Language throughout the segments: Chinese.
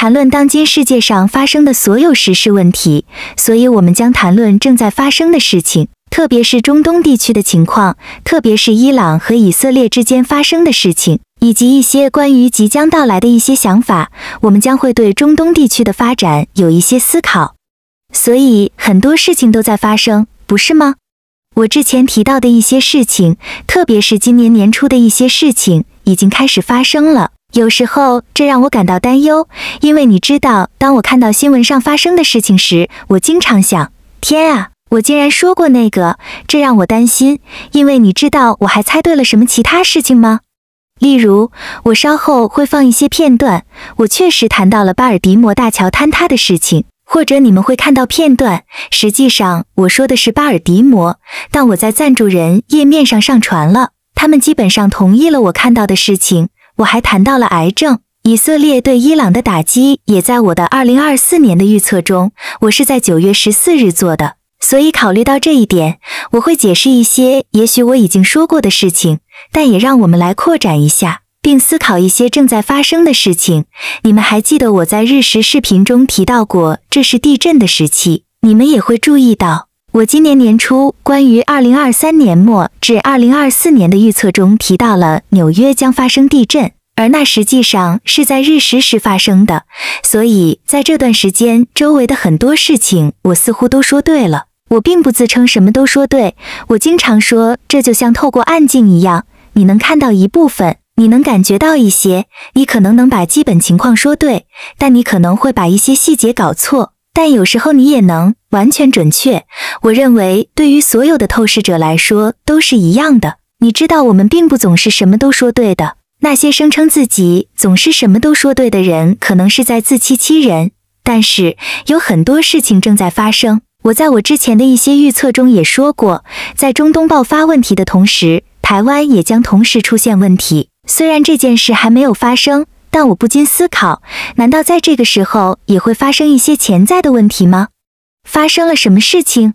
谈论当今世界上发生的所有时事问题，所以我们将谈论正在发生的事情，特别是中东地区的情况，特别是伊朗和以色列之间发生的事情，以及一些关于即将到来的一些想法。我们将会对中东地区的发展有一些思考。所以很多事情都在发生，不是吗？我之前提到的一些事情，特别是今年年初的一些事情，已经开始发生了。有时候这让我感到担忧，因为你知道，当我看到新闻上发生的事情时，我经常想：天啊，我竟然说过那个！这让我担心，因为你知道，我还猜对了什么其他事情吗？例如，我稍后会放一些片段，我确实谈到了巴尔迪摩大桥坍塌的事情，或者你们会看到片段。实际上，我说的是巴尔迪摩，但我在赞助人页面上上传了，他们基本上同意了我看到的事情。我还谈到了癌症，以色列对伊朗的打击也在我的二零二四年的预测中，我是在九月十四日做的，所以考虑到这一点，我会解释一些也许我已经说过的事情，但也让我们来扩展一下，并思考一些正在发生的事情。你们还记得我在日食视频中提到过，这是地震的时期，你们也会注意到。我今年年初关于二零二三年末至二零二四年的预测中提到了纽约将发生地震，而那实际上是在日食时发生的。所以在这段时间周围的很多事情，我似乎都说对了。我并不自称什么都说对，我经常说这就像透过暗镜一样，你能看到一部分，你能感觉到一些，你可能能把基本情况说对，但你可能会把一些细节搞错。但有时候你也能完全准确。我认为，对于所有的透视者来说都是一样的。你知道，我们并不总是什么都说对的。那些声称自己总是什么都说对的人，可能是在自欺欺人。但是有很多事情正在发生。我在我之前的一些预测中也说过，在中东爆发问题的同时，台湾也将同时出现问题。虽然这件事还没有发生。但我不禁思考，难道在这个时候也会发生一些潜在的问题吗？发生了什么事情？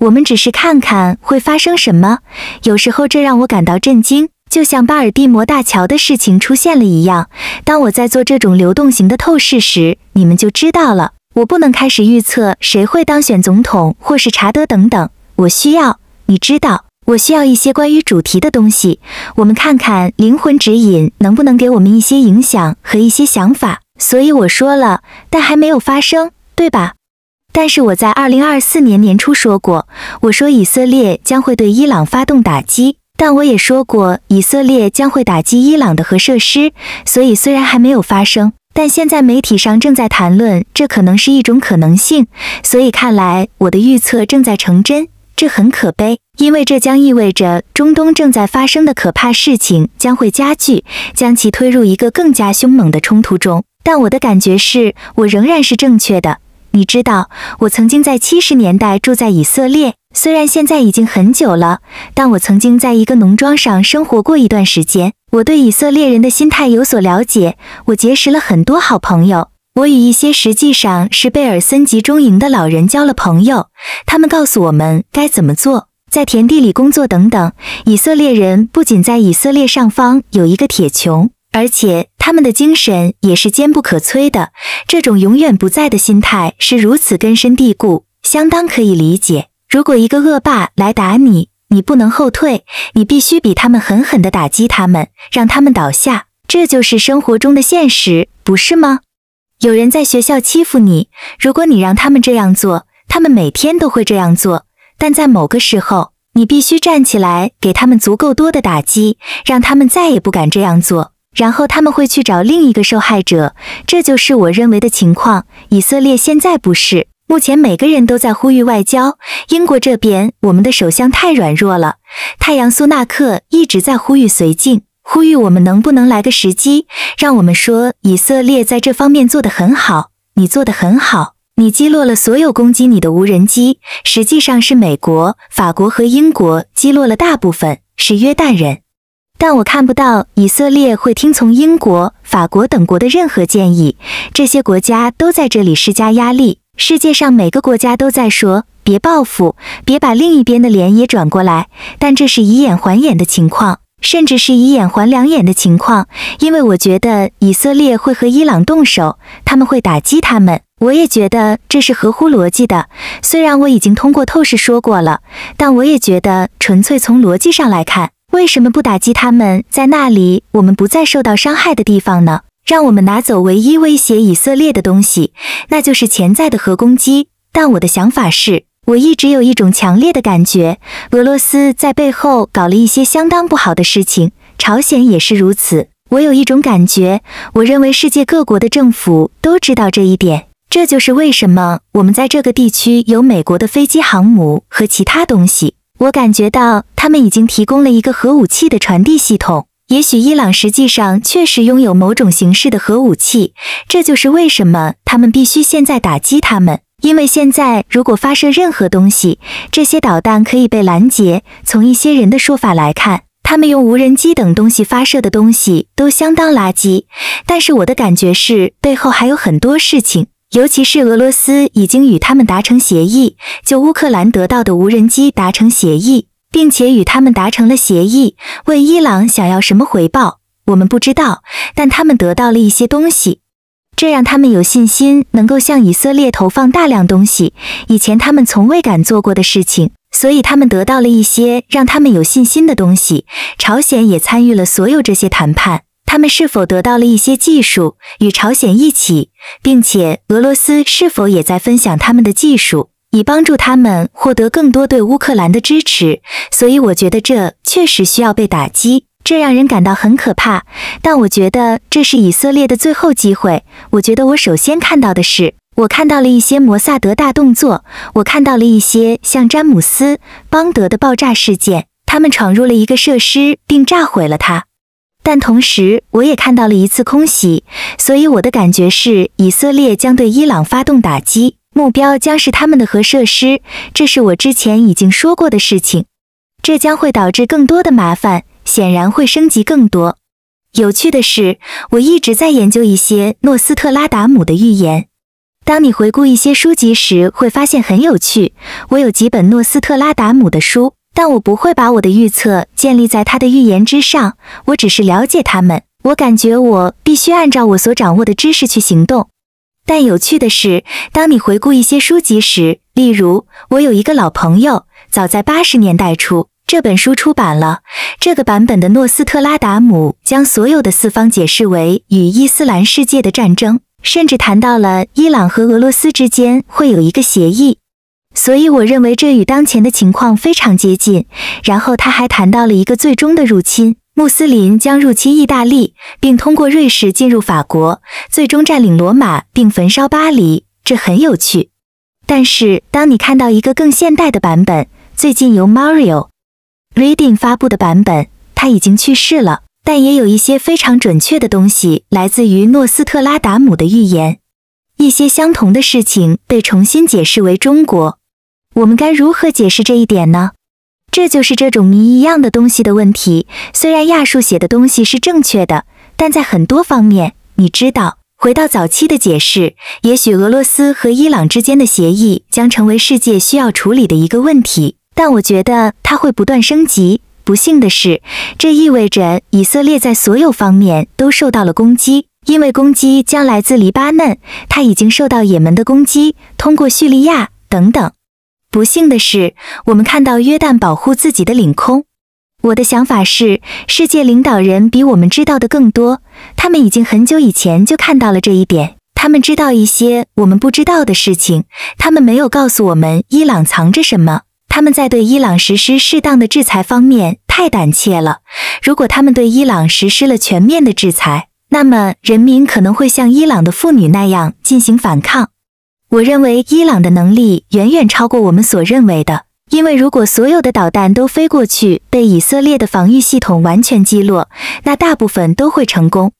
我们只是看看会发生什么。有时候这让我感到震惊，就像巴尔的摩大桥的事情出现了一样。当我在做这种流动型的透视时，你们就知道了。我不能开始预测谁会当选总统，或是查德等等。我需要你知道。我需要一些关于主题的东西。我们看看灵魂指引能不能给我们一些影响和一些想法。所以我说了，但还没有发生，对吧？但是我在二零二四年年初说过，我说以色列将会对伊朗发动打击，但我也说过以色列将会打击伊朗的核设施。所以虽然还没有发生，但现在媒体上正在谈论这可能是一种可能性。所以看来我的预测正在成真，这很可悲。因为这将意味着中东正在发生的可怕事情将会加剧，将其推入一个更加凶猛的冲突中。但我的感觉是我仍然是正确的。你知道，我曾经在七十年代住在以色列，虽然现在已经很久了，但我曾经在一个农庄上生活过一段时间。我对以色列人的心态有所了解，我结识了很多好朋友。我与一些实际上是贝尔森集中营的老人交了朋友，他们告诉我们该怎么做。在田地里工作等等，以色列人不仅在以色列上方有一个铁穹，而且他们的精神也是坚不可摧的。这种永远不在的心态是如此根深蒂固，相当可以理解。如果一个恶霸来打你，你不能后退，你必须比他们狠狠地打击他们，让他们倒下。这就是生活中的现实，不是吗？有人在学校欺负你，如果你让他们这样做，他们每天都会这样做。但在某个时候，你必须站起来，给他们足够多的打击，让他们再也不敢这样做。然后他们会去找另一个受害者，这就是我认为的情况。以色列现在不是，目前每个人都在呼吁外交。英国这边，我们的首相太软弱了，太阳苏纳克一直在呼吁绥靖，呼吁我们能不能来个时机，让我们说以色列在这方面做得很好，你做得很好。你击落了所有攻击你的无人机，实际上是美国、法国和英国击落了大部分，是约旦人。但我看不到以色列会听从英国、法国等国的任何建议，这些国家都在这里施加压力。世界上每个国家都在说别报复，别把另一边的脸也转过来。但这是以眼还眼的情况，甚至是以眼还两眼的情况，因为我觉得以色列会和伊朗动手，他们会打击他们。我也觉得这是合乎逻辑的。虽然我已经通过透视说过了，但我也觉得纯粹从逻辑上来看，为什么不打击他们在那里我们不再受到伤害的地方呢？让我们拿走唯一威胁以色列的东西，那就是潜在的核攻击。但我的想法是，我一直有一种强烈的感觉，俄罗斯在背后搞了一些相当不好的事情，朝鲜也是如此。我有一种感觉，我认为世界各国的政府都知道这一点。这就是为什么我们在这个地区有美国的飞机、航母和其他东西。我感觉到他们已经提供了一个核武器的传递系统。也许伊朗实际上确实拥有某种形式的核武器。这就是为什么他们必须现在打击他们，因为现在如果发射任何东西，这些导弹可以被拦截。从一些人的说法来看，他们用无人机等东西发射的东西都相当垃圾。但是我的感觉是，背后还有很多事情。尤其是俄罗斯已经与他们达成协议，就乌克兰得到的无人机达成协议，并且与他们达成了协议。问伊朗想要什么回报，我们不知道，但他们得到了一些东西，这让他们有信心能够向以色列投放大量东西，以前他们从未敢做过的事情。所以他们得到了一些让他们有信心的东西。朝鲜也参与了所有这些谈判。他们是否得到了一些技术与朝鲜一起，并且俄罗斯是否也在分享他们的技术，以帮助他们获得更多对乌克兰的支持？所以我觉得这确实需要被打击，这让人感到很可怕。但我觉得这是以色列的最后机会。我觉得我首先看到的是，我看到了一些摩萨德大动作，我看到了一些像詹姆斯·邦德的爆炸事件，他们闯入了一个设施并炸毁了它。但同时，我也看到了一次空袭，所以我的感觉是以色列将对伊朗发动打击，目标将是他们的核设施。这是我之前已经说过的事情。这将会导致更多的麻烦，显然会升级更多。有趣的是，我一直在研究一些诺斯特拉达姆的预言。当你回顾一些书籍时，会发现很有趣。我有几本诺斯特拉达姆的书。但我不会把我的预测建立在他的预言之上，我只是了解他们。我感觉我必须按照我所掌握的知识去行动。但有趣的是，当你回顾一些书籍时，例如我有一个老朋友，早在八十年代初这本书出版了，这个版本的诺斯特拉达姆将所有的四方解释为与伊斯兰世界的战争，甚至谈到了伊朗和俄罗斯之间会有一个协议。所以我认为这与当前的情况非常接近。然后他还谈到了一个最终的入侵：穆斯林将入侵意大利，并通过瑞士进入法国，最终占领罗马并焚烧巴黎。这很有趣。但是当你看到一个更现代的版本，最近由 Mario Reading 发布的版本，他已经去世了，但也有一些非常准确的东西来自于诺斯特拉达姆的预言。一些相同的事情被重新解释为中国。我们该如何解释这一点呢？这就是这种谜一样的东西的问题。虽然亚述写的东西是正确的，但在很多方面，你知道，回到早期的解释，也许俄罗斯和伊朗之间的协议将成为世界需要处理的一个问题。但我觉得它会不断升级。不幸的是，这意味着以色列在所有方面都受到了攻击，因为攻击将来自黎巴嫩，他已经受到也门的攻击，通过叙利亚等等。不幸的是，我们看到约旦保护自己的领空。我的想法是，世界领导人比我们知道的更多。他们已经很久以前就看到了这一点。他们知道一些我们不知道的事情。他们没有告诉我们伊朗藏着什么。他们在对伊朗实施适当的制裁方面太胆怯了。如果他们对伊朗实施了全面的制裁，那么人民可能会像伊朗的妇女那样进行反抗。我认为伊朗的能力远远超过我们所认为的，因为如果所有的导弹都飞过去，被以色列的防御系统完全击落，那大部分都会成功。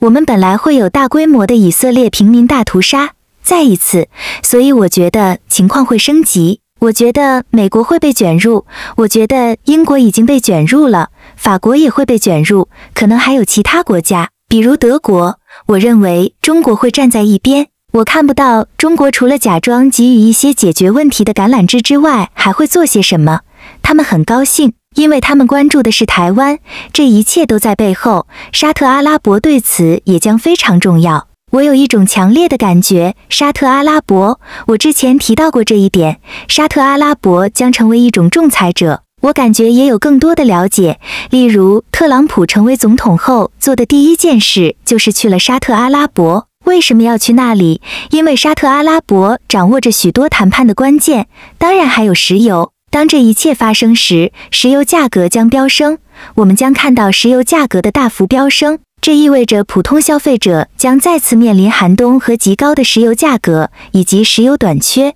我们本来会有大规模的以色列平民大屠杀，再一次，所以我觉得情况会升级。我觉得美国会被卷入，我觉得英国已经被卷入了，法国也会被卷入，可能还有其他国家，比如德国。我认为中国会站在一边。我看不到中国除了假装给予一些解决问题的橄榄枝之外，还会做些什么。他们很高兴，因为他们关注的是台湾。这一切都在背后。沙特阿拉伯对此也将非常重要。我有一种强烈的感觉，沙特阿拉伯，我之前提到过这一点，沙特阿拉伯将成为一种仲裁者。我感觉也有更多的了解，例如，特朗普成为总统后做的第一件事就是去了沙特阿拉伯。为什么要去那里？因为沙特阿拉伯掌握着许多谈判的关键，当然还有石油。当这一切发生时，石油价格将飙升。我们将看到石油价格的大幅飙升，这意味着普通消费者将再次面临寒冬和极高的石油价格以及石油短缺。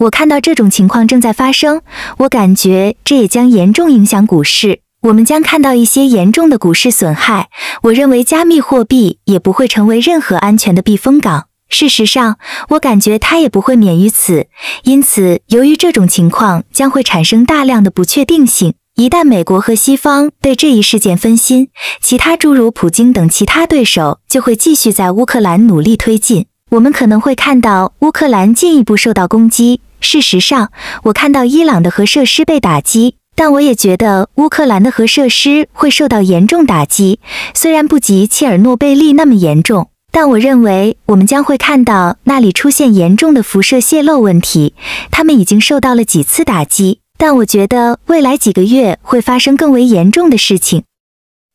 我看到这种情况正在发生，我感觉这也将严重影响股市。我们将看到一些严重的股市损害。我认为加密货币也不会成为任何安全的避风港。事实上，我感觉它也不会免于此。因此，由于这种情况将会产生大量的不确定性。一旦美国和西方对这一事件分心，其他诸如普京等其他对手就会继续在乌克兰努力推进。我们可能会看到乌克兰进一步受到攻击。事实上，我看到伊朗的核设施被打击。但我也觉得乌克兰的核设施会受到严重打击，虽然不及切尔诺贝利那么严重，但我认为我们将会看到那里出现严重的辐射泄漏问题。他们已经受到了几次打击，但我觉得未来几个月会发生更为严重的事情。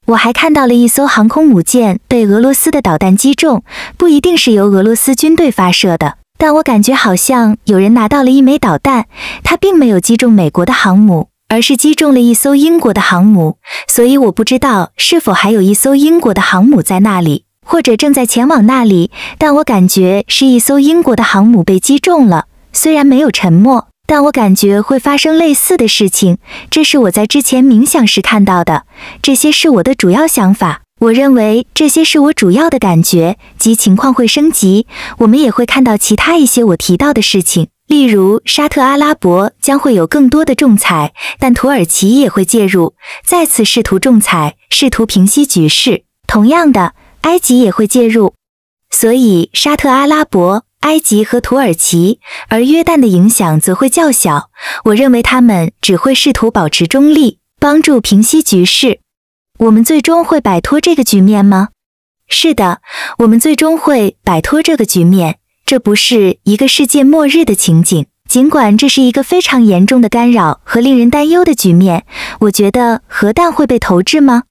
我还看到了一艘航空母舰被俄罗斯的导弹击中，不一定是由俄罗斯军队发射的，但我感觉好像有人拿到了一枚导弹，它并没有击中美国的航母。而是击中了一艘英国的航母，所以我不知道是否还有一艘英国的航母在那里，或者正在前往那里。但我感觉是一艘英国的航母被击中了，虽然没有沉没，但我感觉会发生类似的事情。这是我在之前冥想时看到的，这些是我的主要想法。我认为这些是我主要的感觉，即情况会升级，我们也会看到其他一些我提到的事情。例如，沙特阿拉伯将会有更多的仲裁，但土耳其也会介入，再次试图仲裁，试图平息局势。同样的，埃及也会介入。所以，沙特阿拉伯、埃及和土耳其，而约旦的影响则会较小。我认为他们只会试图保持中立，帮助平息局势。我们最终会摆脱这个局面吗？是的，我们最终会摆脱这个局面。这不是一个世界末日的情景，尽管这是一个非常严重的干扰和令人担忧的局面。我觉得核弹会被投掷吗？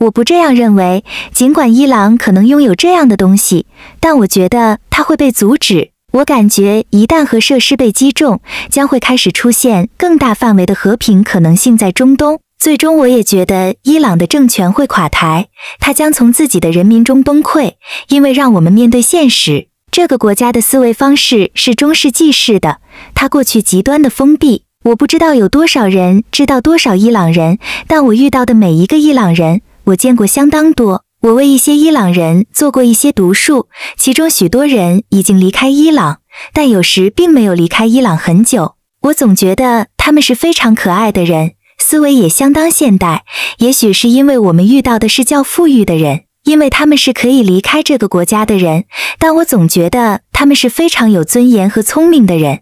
我不这样认为。尽管伊朗可能拥有这样的东西，但我觉得它会被阻止。我感觉一旦核设施被击中，将会开始出现更大范围的和平可能性在中东。最终，我也觉得伊朗的政权会垮台，它将从自己的人民中崩溃，因为让我们面对现实。这个国家的思维方式是中世纪式的，它过去极端的封闭。我不知道有多少人知道多少伊朗人，但我遇到的每一个伊朗人，我见过相当多。我为一些伊朗人做过一些读数，其中许多人已经离开伊朗，但有时并没有离开伊朗很久。我总觉得他们是非常可爱的人，思维也相当现代。也许是因为我们遇到的是较富裕的人。因为他们是可以离开这个国家的人，但我总觉得他们是非常有尊严和聪明的人。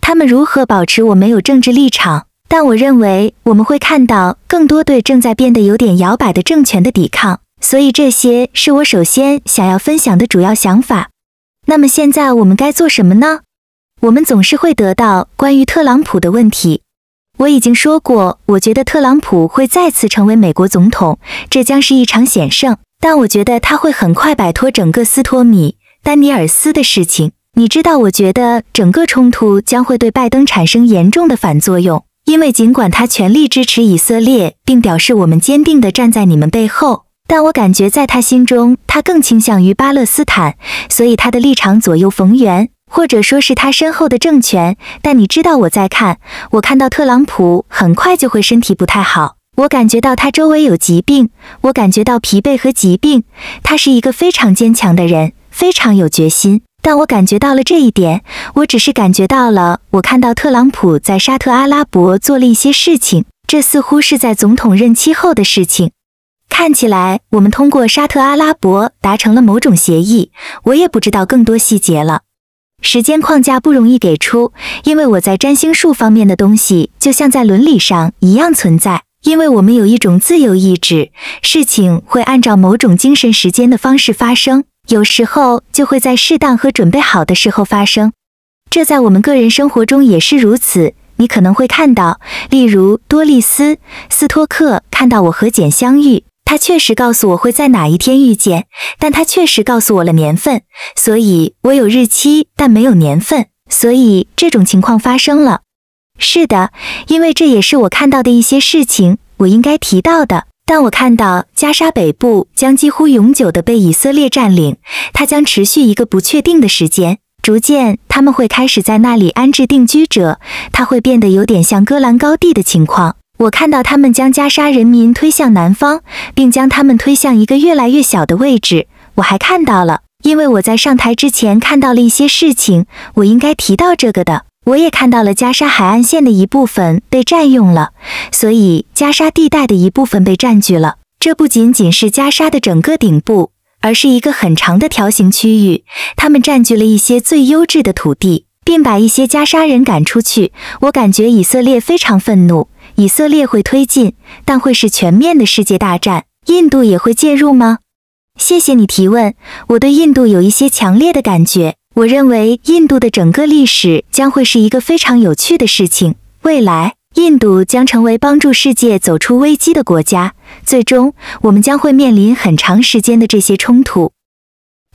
他们如何保持我没有政治立场？但我认为我们会看到更多对正在变得有点摇摆的政权的抵抗。所以这些是我首先想要分享的主要想法。那么现在我们该做什么呢？我们总是会得到关于特朗普的问题。我已经说过，我觉得特朗普会再次成为美国总统，这将是一场险胜。但我觉得他会很快摆脱整个斯托米·丹尼尔斯的事情。你知道，我觉得整个冲突将会对拜登产生严重的反作用，因为尽管他全力支持以色列，并表示我们坚定地站在你们背后，但我感觉在他心中，他更倾向于巴勒斯坦，所以他的立场左右逢源，或者说是他身后的政权。但你知道我在看，我看到特朗普很快就会身体不太好。我感觉到他周围有疾病，我感觉到疲惫和疾病。他是一个非常坚强的人，非常有决心。但我感觉到了这一点，我只是感觉到了。我看到特朗普在沙特阿拉伯做了一些事情，这似乎是在总统任期后的事情。看起来我们通过沙特阿拉伯达成了某种协议，我也不知道更多细节了。时间框架不容易给出，因为我在占星术方面的东西就像在伦理上一样存在。因为我们有一种自由意志，事情会按照某种精神时间的方式发生，有时候就会在适当和准备好的时候发生。这在我们个人生活中也是如此。你可能会看到，例如多丽丝·斯托克看到我和简相遇，他确实告诉我会在哪一天遇见，但他确实告诉我了年份，所以我有日期但没有年份，所以这种情况发生了。是的，因为这也是我看到的一些事情，我应该提到的。但我看到加沙北部将几乎永久的被以色列占领，它将持续一个不确定的时间。逐渐，他们会开始在那里安置定居者，它会变得有点像戈兰高地的情况。我看到他们将加沙人民推向南方，并将他们推向一个越来越小的位置。我还看到了，因为我在上台之前看到了一些事情，我应该提到这个的。我也看到了加沙海岸线的一部分被占用了，所以加沙地带的一部分被占据了。这不仅仅是加沙的整个顶部，而是一个很长的条形区域。他们占据了一些最优质的土地，并把一些加沙人赶出去。我感觉以色列非常愤怒，以色列会推进，但会是全面的世界大战。印度也会介入吗？谢谢你提问，我对印度有一些强烈的感觉。我认为印度的整个历史将会是一个非常有趣的事情。未来，印度将成为帮助世界走出危机的国家。最终，我们将会面临很长时间的这些冲突，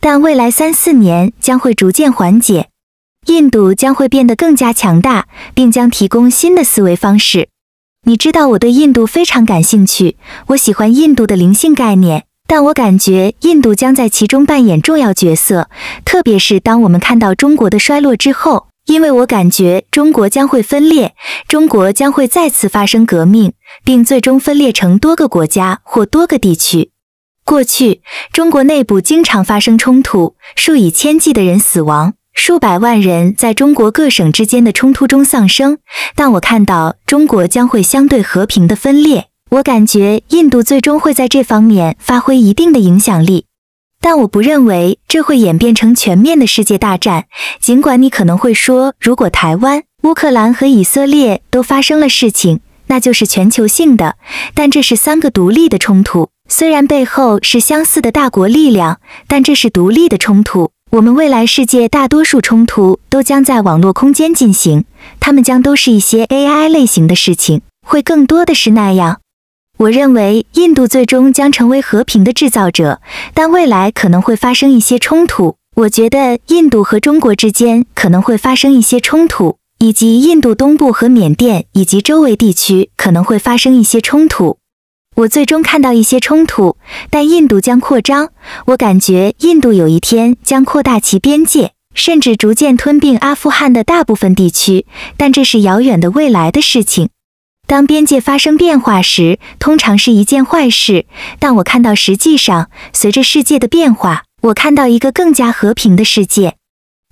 但未来三四年将会逐渐缓解。印度将会变得更加强大，并将提供新的思维方式。你知道我对印度非常感兴趣，我喜欢印度的灵性概念。但我感觉印度将在其中扮演重要角色，特别是当我们看到中国的衰落之后，因为我感觉中国将会分裂，中国将会再次发生革命，并最终分裂成多个国家或多个地区。过去，中国内部经常发生冲突，数以千计的人死亡，数百万人在中国各省之间的冲突中丧生。但我看到中国将会相对和平的分裂。我感觉印度最终会在这方面发挥一定的影响力，但我不认为这会演变成全面的世界大战。尽管你可能会说，如果台湾、乌克兰和以色列都发生了事情，那就是全球性的，但这是三个独立的冲突。虽然背后是相似的大国力量，但这是独立的冲突。我们未来世界大多数冲突都将在网络空间进行，它们将都是一些 AI 类型的事情，会更多的是那样。我认为印度最终将成为和平的制造者，但未来可能会发生一些冲突。我觉得印度和中国之间可能会发生一些冲突，以及印度东部和缅甸以及周围地区可能会发生一些冲突。我最终看到一些冲突，但印度将扩张。我感觉印度有一天将扩大其边界，甚至逐渐吞并阿富汗的大部分地区，但这是遥远的未来的事情。当边界发生变化时，通常是一件坏事。但我看到，实际上随着世界的变化，我看到一个更加和平的世界。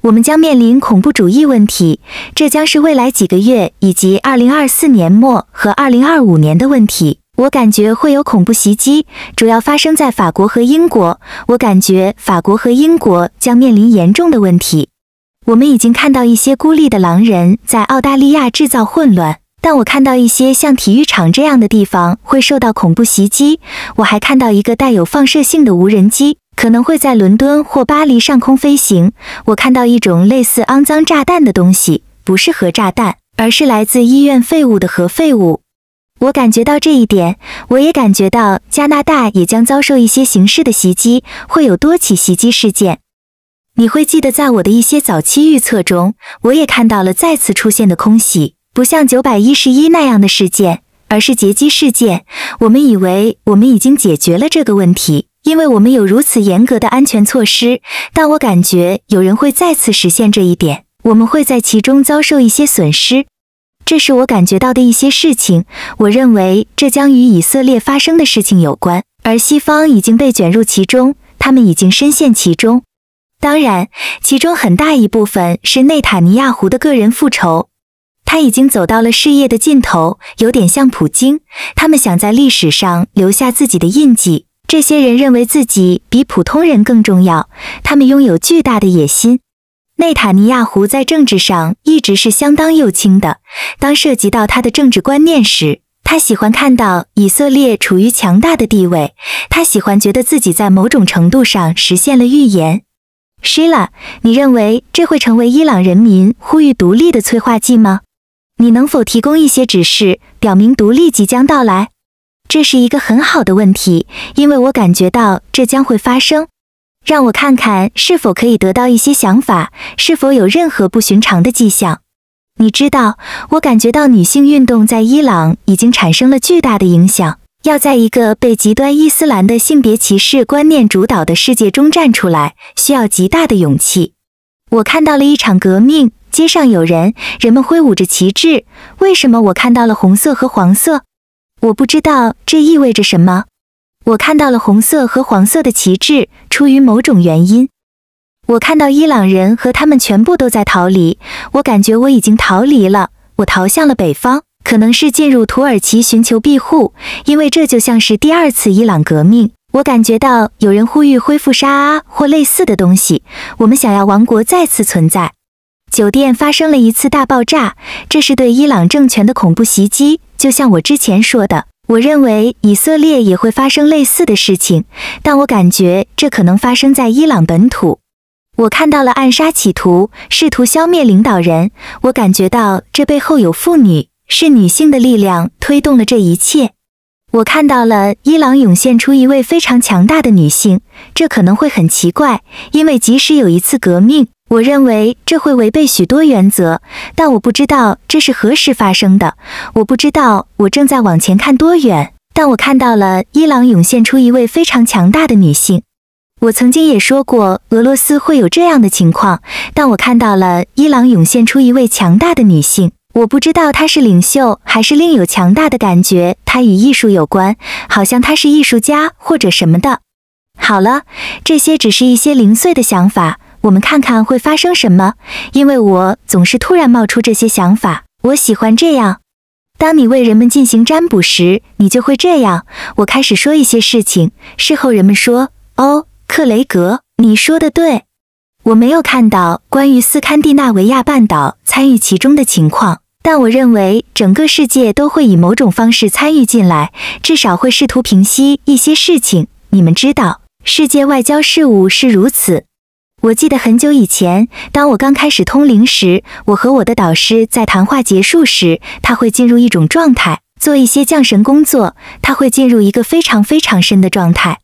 我们将面临恐怖主义问题，这将是未来几个月以及2024年末和2025年的问题。我感觉会有恐怖袭击，主要发生在法国和英国。我感觉法国和英国将面临严重的问题。我们已经看到一些孤立的狼人在澳大利亚制造混乱。但我看到一些像体育场这样的地方会受到恐怖袭击。我还看到一个带有放射性的无人机，可能会在伦敦或巴黎上空飞行。我看到一种类似肮脏炸弹的东西，不是核炸弹，而是来自医院废物的核废物。我感觉到这一点，我也感觉到加拿大也将遭受一些形式的袭击，会有多起袭击事件。你会记得，在我的一些早期预测中，我也看到了再次出现的空袭。不像九百一十一那样的事件，而是劫机事件。我们以为我们已经解决了这个问题，因为我们有如此严格的安全措施。但我感觉有人会再次实现这一点，我们会在其中遭受一些损失。这是我感觉到的一些事情。我认为这将与以色列发生的事情有关，而西方已经被卷入其中，他们已经深陷其中。当然，其中很大一部分是内塔尼亚胡的个人复仇。他已经走到了事业的尽头，有点像普京。他们想在历史上留下自己的印记。这些人认为自己比普通人更重要，他们拥有巨大的野心。内塔尼亚胡在政治上一直是相当右倾的。当涉及到他的政治观念时，他喜欢看到以色列处于强大的地位。他喜欢觉得自己在某种程度上实现了预言。Shila，你认为这会成为伊朗人民呼吁独立的催化剂吗？你能否提供一些指示，表明独立即将到来？这是一个很好的问题，因为我感觉到这将会发生。让我看看是否可以得到一些想法，是否有任何不寻常的迹象。你知道，我感觉到女性运动在伊朗已经产生了巨大的影响。要在一个被极端伊斯兰的性别歧视观念主导的世界中站出来，需要极大的勇气。我看到了一场革命。街上有人，人们挥舞着旗帜。为什么我看到了红色和黄色？我不知道这意味着什么。我看到了红色和黄色的旗帜，出于某种原因。我看到伊朗人和他们全部都在逃离。我感觉我已经逃离了。我逃向了北方，可能是进入土耳其寻求庇护，因为这就像是第二次伊朗革命。我感觉到有人呼吁恢复沙阿或类似的东西。我们想要王国再次存在。酒店发生了一次大爆炸，这是对伊朗政权的恐怖袭击。就像我之前说的，我认为以色列也会发生类似的事情，但我感觉这可能发生在伊朗本土。我看到了暗杀企图，试图消灭领导人。我感觉到这背后有妇女，是女性的力量推动了这一切。我看到了伊朗涌现出一位非常强大的女性，这可能会很奇怪，因为即使有一次革命。我认为这会违背许多原则，但我不知道这是何时发生的。我不知道我正在往前看多远，但我看到了伊朗涌现出一位非常强大的女性。我曾经也说过俄罗斯会有这样的情况，但我看到了伊朗涌现出一位强大的女性。我不知道她是领袖还是另有强大的感觉。她与艺术有关，好像她是艺术家或者什么的。好了，这些只是一些零碎的想法。我们看看会发生什么，因为我总是突然冒出这些想法。我喜欢这样。当你为人们进行占卜时，你就会这样。我开始说一些事情，事后人们说：“哦，克雷格，你说的对。我没有看到关于斯堪的纳维亚半岛参与其中的情况，但我认为整个世界都会以某种方式参与进来，至少会试图平息一些事情。你们知道，世界外交事务是如此。”我记得很久以前，当我刚开始通灵时，我和我的导师在谈话结束时，他会进入一种状态，做一些降神工作。他会进入一个非常非常深的状态。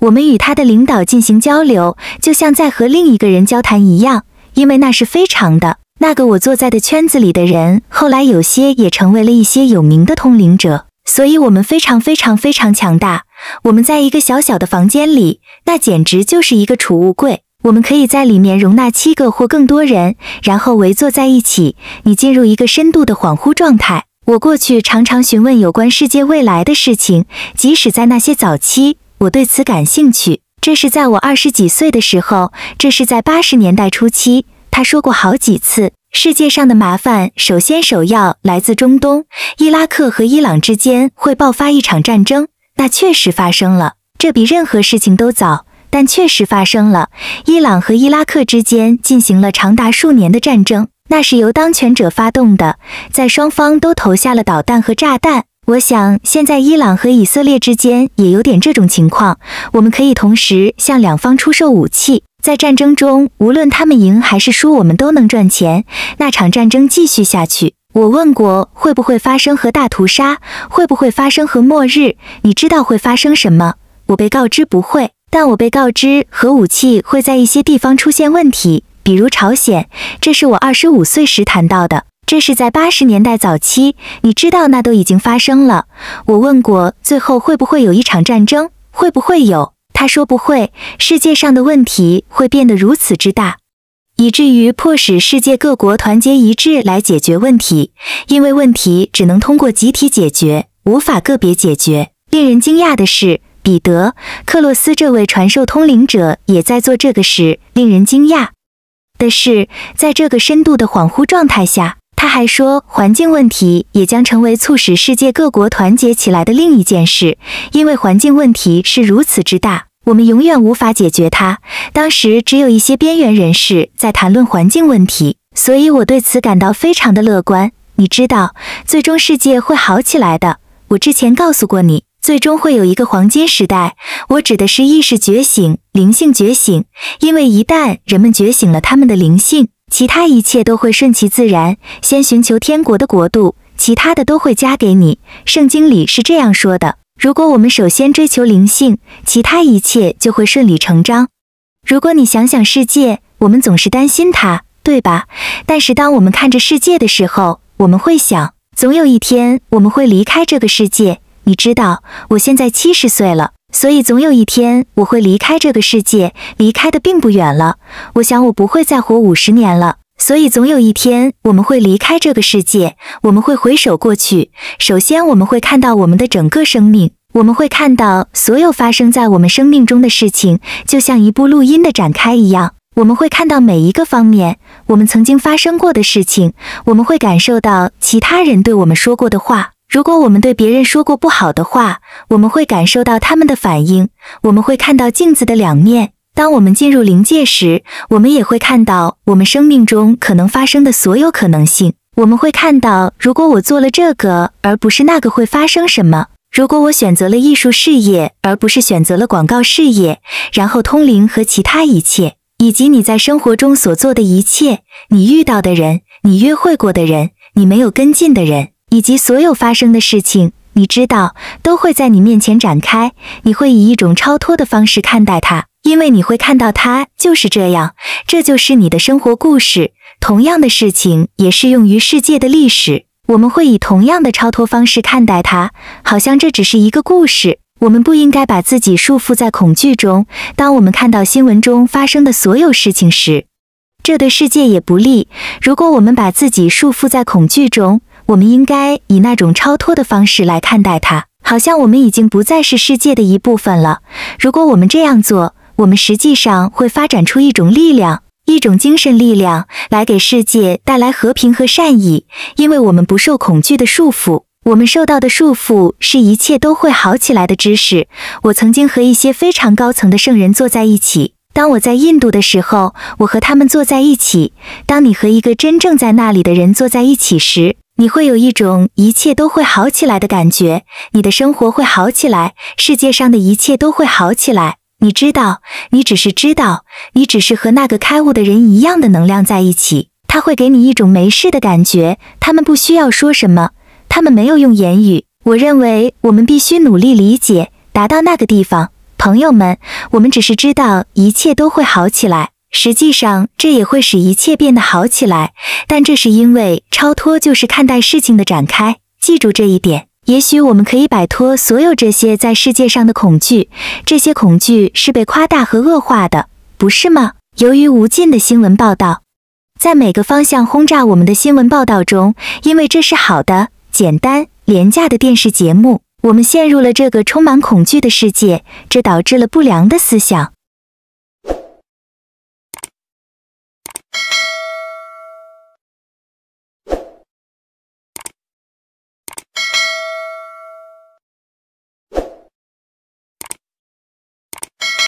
我们与他的领导进行交流，就像在和另一个人交谈一样，因为那是非常的。那个我坐在的圈子里的人，后来有些也成为了一些有名的通灵者，所以我们非常非常非常强大。我们在一个小小的房间里，那简直就是一个储物柜。我们可以在里面容纳七个或更多人，然后围坐在一起。你进入一个深度的恍惚状态。我过去常常询问有关世界未来的事情，即使在那些早期，我对此感兴趣。这是在我二十几岁的时候，这是在八十年代初期。他说过好几次，世界上的麻烦首先首要来自中东，伊拉克和伊朗之间会爆发一场战争。那确实发生了，这比任何事情都早。但确实发生了，伊朗和伊拉克之间进行了长达数年的战争，那是由当权者发动的，在双方都投下了导弹和炸弹。我想现在伊朗和以色列之间也有点这种情况，我们可以同时向两方出售武器，在战争中，无论他们赢还是输，我们都能赚钱。那场战争继续下去，我问过会不会发生核大屠杀，会不会发生核末日？你知道会发生什么？我被告知不会。但我被告知核武器会在一些地方出现问题，比如朝鲜。这是我二十五岁时谈到的，这是在八十年代早期。你知道那都已经发生了。我问过，最后会不会有一场战争？会不会有？他说不会。世界上的问题会变得如此之大，以至于迫使世界各国团结一致来解决问题，因为问题只能通过集体解决，无法个别解决。令人惊讶的是。彼得·克洛斯这位传授通灵者也在做这个事。令人惊讶的是，在这个深度的恍惚状态下，他还说，环境问题也将成为促使世界各国团结起来的另一件事，因为环境问题是如此之大，我们永远无法解决它。当时只有一些边缘人士在谈论环境问题，所以我对此感到非常的乐观。你知道，最终世界会好起来的。我之前告诉过你。最终会有一个黄金时代，我指的是意识觉醒、灵性觉醒。因为一旦人们觉醒了他们的灵性，其他一切都会顺其自然。先寻求天国的国度，其他的都会加给你。圣经里是这样说的：如果我们首先追求灵性，其他一切就会顺理成章。如果你想想世界，我们总是担心它，对吧？但是当我们看着世界的时候，我们会想，总有一天我们会离开这个世界。你知道我现在七十岁了，所以总有一天我会离开这个世界，离开的并不远了。我想我不会再活五十年了，所以总有一天我们会离开这个世界，我们会回首过去。首先，我们会看到我们的整个生命，我们会看到所有发生在我们生命中的事情，就像一部录音的展开一样，我们会看到每一个方面我们曾经发生过的事情，我们会感受到其他人对我们说过的话。如果我们对别人说过不好的话，我们会感受到他们的反应，我们会看到镜子的两面。当我们进入灵界时，我们也会看到我们生命中可能发生的所有可能性。我们会看到，如果我做了这个而不是那个，会发生什么？如果我选择了艺术事业而不是选择了广告事业，然后通灵和其他一切，以及你在生活中所做的一切，你遇到的人，你约会过的人，你没有跟进的人。以及所有发生的事情，你知道都会在你面前展开，你会以一种超脱的方式看待它，因为你会看到它就是这样，这就是你的生活故事。同样的事情也适用于世界的历史，我们会以同样的超脱方式看待它，好像这只是一个故事。我们不应该把自己束缚在恐惧中。当我们看到新闻中发生的所有事情时，这对世界也不利。如果我们把自己束缚在恐惧中，我们应该以那种超脱的方式来看待它，好像我们已经不再是世界的一部分了。如果我们这样做，我们实际上会发展出一种力量，一种精神力量，来给世界带来和平和善意，因为我们不受恐惧的束缚。我们受到的束缚是一切都会好起来的知识。我曾经和一些非常高层的圣人坐在一起。当我在印度的时候，我和他们坐在一起。当你和一个真正在那里的人坐在一起时，你会有一种一切都会好起来的感觉，你的生活会好起来，世界上的一切都会好起来。你知道，你只是知道，你只是和那个开悟的人一样的能量在一起，他会给你一种没事的感觉。他们不需要说什么，他们没有用言语。我认为我们必须努力理解，达到那个地方。朋友们，我们只是知道一切都会好起来。实际上，这也会使一切变得好起来，但这是因为超脱就是看待事情的展开。记住这一点，也许我们可以摆脱所有这些在世界上的恐惧。这些恐惧是被夸大和恶化的，不是吗？由于无尽的新闻报道，在每个方向轰炸我们的新闻报道中，因为这是好的、简单、廉价的电视节目，我们陷入了这个充满恐惧的世界，这导致了不良的思想。